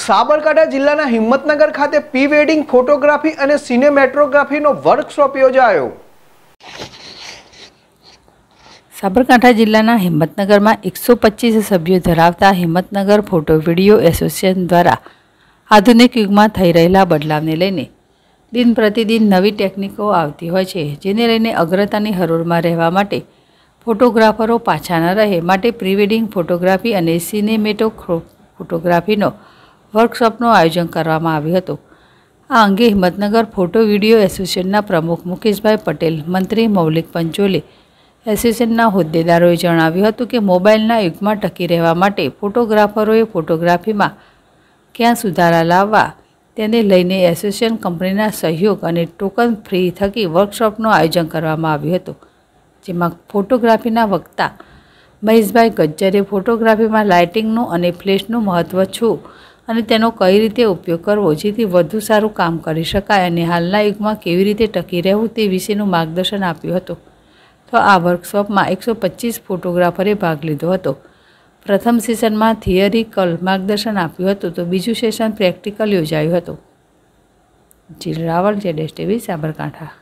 સાબરકાંઠા જિલ્લાના હિંમતનગર ખાતે pre wedding photography અને સિનેમેટ્રોગ્રાફીનો વર્કશોપ યોજાયો સાબરકાંઠા જિલ્લાના હિંમતનગરમાં એકસો પચીસ સભ્યો ધરાવતા હિંમતનગર ફોટો વિડીયો એસોસિએશન દ્વારા આધુનિક યુગમાં થઈ રહેલા બદલાવને લઈને દિન પ્રતિદિન નવી ટેકનિકો આવતી હોય છે જેને લઈને અગ્રતાની હરોળમાં રહેવા માટે ફોટોગ્રાફરો પાછા ન રહે માટે પ્રીવેડિંગ ફોટોગ્રાફી અને સિનેમેટો ફોટોગ્રાફીનો વર્કશોપનું આયોજન કરવામાં આવ્યું હતું આ અંગે હિમતનગર ફોટો વિડિયો એસોસિએશનના પ્રમુખ મુકેશભાઈ પટેલ મંત્રી મૌલિક પંચોલી એસોસિએશનના હોદ્દેદારોએ જણાવ્યું હતું કે મોબાઈલના યુગમાં ટકી રહેવા માટે ફોટોગ્રાફરોએ ફોટોગ્રાફીમાં ક્યાં સુધારો લાવવા તેના લેને એસોસિએશન કંપનીના સહયોગ અને ટોકન ફ્રી થકી વર્કશોપનું આયોજન કરવામાં આવ્યું હતું જેમાં ફોટોગ્રાફીના વક્તા મહેશભાઈ ગજ્જરે ફોટોગ્રાફીમાં લાઇટિંગનું અને ફ્લેશનું મહત્વ છૂક્યું અને તેનો કઈ રીતે ઉપયોગ કરવો જેથી વધુ સારું કામ કરી શકાય અને આ હાલના યુગમાં કેવી રીતે ટકી રહેવું તે વિશેનું માર્ગદર્શન આપ્યું હતું તો આ વર્કશોપમાં 125 ફોટોગ્રાફરે ભાગ લીધો હતો પ્રથમ સેશનમાં થિયરીકલ માર્ગદર્શન આપ્યું હતું તો બીજું સેશન પ્રેક્ટિકલ યોજાયું હતું જે રાવણ જેડએસ ટી સાબરકાંઠા